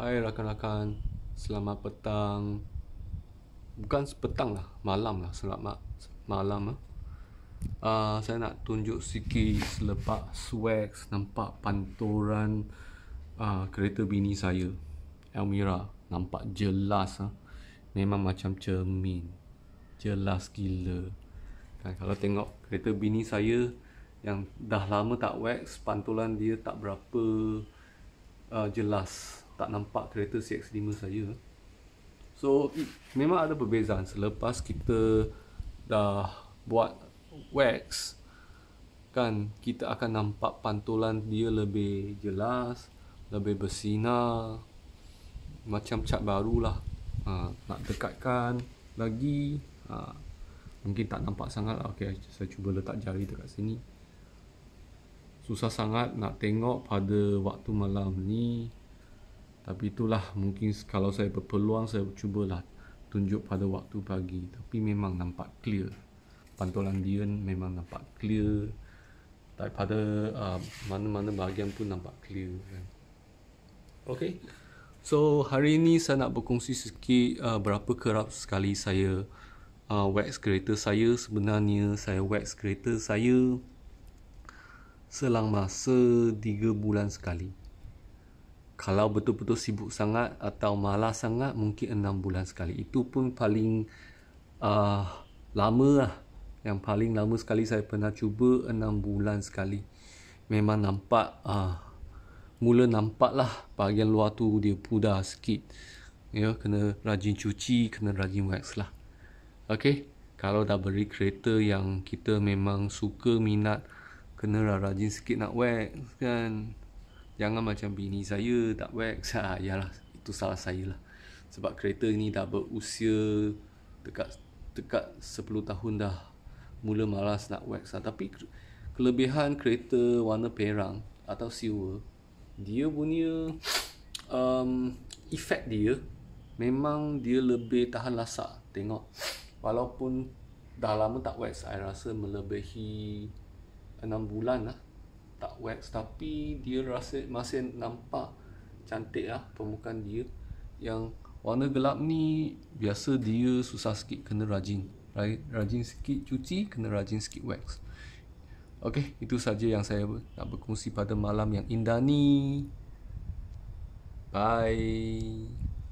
Hai rakan-rakan Selamat petang Bukan sepetang lah Malam lah Selamat malam lah uh, Saya nak tunjuk sikit Selepas swag Nampak pantoran uh, Kereta bini saya Elmira Nampak jelas lah Memang macam cermin Jelas gila Dan Kalau tengok kereta bini saya Yang dah lama tak wax Pantulan dia tak berapa uh, Jelas tak nampak kereta CX-5 saya So memang ada perbezaan selepas kita dah buat wax kan kita akan nampak pantulan dia lebih jelas lebih bersinar macam cat baru lah ha, nak dekatkan lagi ha, mungkin tak nampak sangat lah. okay, saya cuba letak jari dekat sini susah sangat nak tengok pada waktu malam ni tapi itulah mungkin kalau saya berpeluang saya cubalah tunjuk pada waktu pagi. Tapi memang nampak clear. Pantulan dia memang nampak clear. Tapi pada uh, mana-mana bahagian pun nampak clear. Kan? Okay. So hari ini saya nak berkongsi sikit uh, berapa kerap sekali saya uh, wax kereta saya. Sebenarnya saya wax kereta saya selang masa 3 bulan sekali kalau betul-betul sibuk sangat atau malas sangat mungkin enam bulan sekali itu pun paling uh, lama lah yang paling lama sekali saya pernah cuba enam bulan sekali memang nampak uh, mula nampak lah bahagian luar tu dia pudar sikit ya kena rajin cuci kena rajin wax lah Okay, kalau dah beri kereta yang kita memang suka minat kena rajin sikit nak wax kan Jangan macam bini saya tak wax ha, lah itu salah saya lah Sebab kereta ni dah berusia Dekat dekat 10 tahun dah Mula malas nak wax ha. Tapi kelebihan kereta warna perang Atau silver Dia punya um, Efek dia Memang dia lebih tahan lasak Tengok Walaupun dah lama tak wax Saya rasa melebihi 6 bulan lah tak wax tapi dia rasa masih nampak cantik lah permukaan dia yang warna gelap ni biasa dia susah sikit kena rajin right? rajin sikit cuci kena rajin sikit wax ok itu saja yang saya nak berkongsi pada malam yang indah ni bye